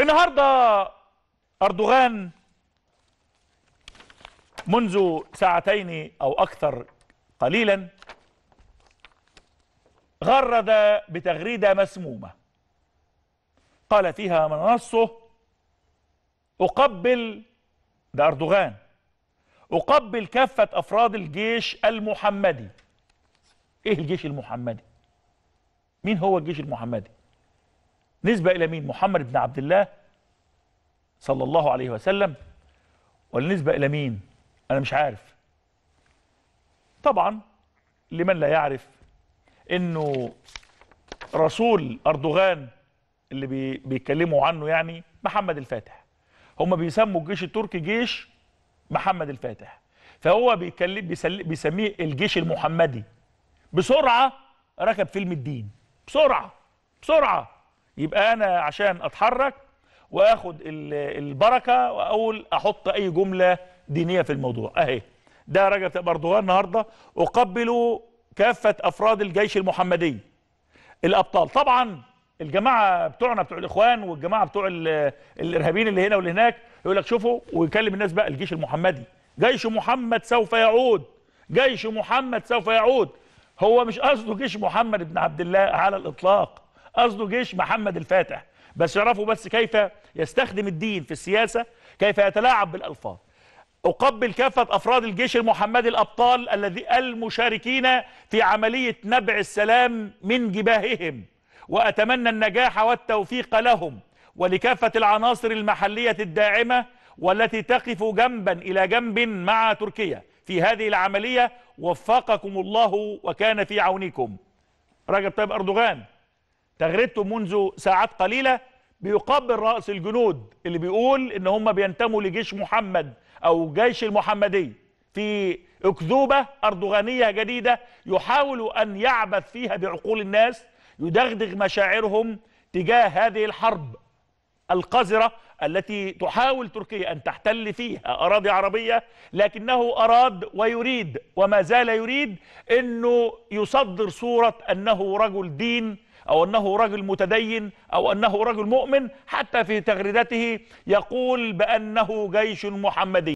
النهارده اردوغان منذ ساعتين او اكثر قليلا غرد بتغريده مسمومه قال فيها من نصه اقبل ده اردوغان اقبل كافه افراد الجيش المحمدي ايه الجيش المحمدي مين هو الجيش المحمدي نسبة إلى مين محمد بن عبد الله صلى الله عليه وسلم ولا نسبة إلى مين أنا مش عارف طبعا لمن لا يعرف أنه رسول أردوغان اللي بي بيتكلموا عنه يعني محمد الفاتح هما بيسموا الجيش التركي جيش محمد الفاتح فهو بيكلم بيسميه الجيش المحمدي بسرعة ركب فيلم الدين بسرعة بسرعة يبقى انا عشان اتحرك واخد البركه واقول احط اي جمله دينيه في الموضوع اهي ده رجب اردوغان النهارده اقبل كافه افراد الجيش المحمدي الابطال طبعا الجماعه بتوعنا بتوع الاخوان والجماعه بتوع الارهابيين اللي هنا واللي هناك يقول لك شوفوا ويكلم الناس بقى الجيش المحمدي جيش محمد سوف يعود جيش محمد سوف يعود هو مش قصده جيش محمد بن عبد الله على الاطلاق قصده جيش محمد الفاتح بس يعرفوا بس كيف يستخدم الدين في السياسة كيف يتلاعب بالألفاظ أقبل كافة أفراد الجيش المحمدي الأبطال الذي المشاركين في عملية نبع السلام من جباههم وأتمنى النجاح والتوفيق لهم ولكافة العناصر المحلية الداعمة والتي تقف جنبا إلى جنب مع تركيا في هذه العملية وفقكم الله وكان في عونكم رجب طيب أردوغان تغريدته منذ ساعات قليلة بيقبل رأس الجنود اللي بيقول ان هم بينتموا لجيش محمد او جيش المحمدي في اكذوبة اردوغانية جديدة يحاول ان يعبث فيها بعقول الناس يدغدغ مشاعرهم تجاه هذه الحرب القذرة التي تحاول تركيا أن تحتل فيها أراضي عربية لكنه أراد ويريد وما زال يريد أنه يصدر صورة أنه رجل دين أو أنه رجل متدين أو أنه رجل مؤمن حتى في تغريدته يقول بأنه جيش محمدي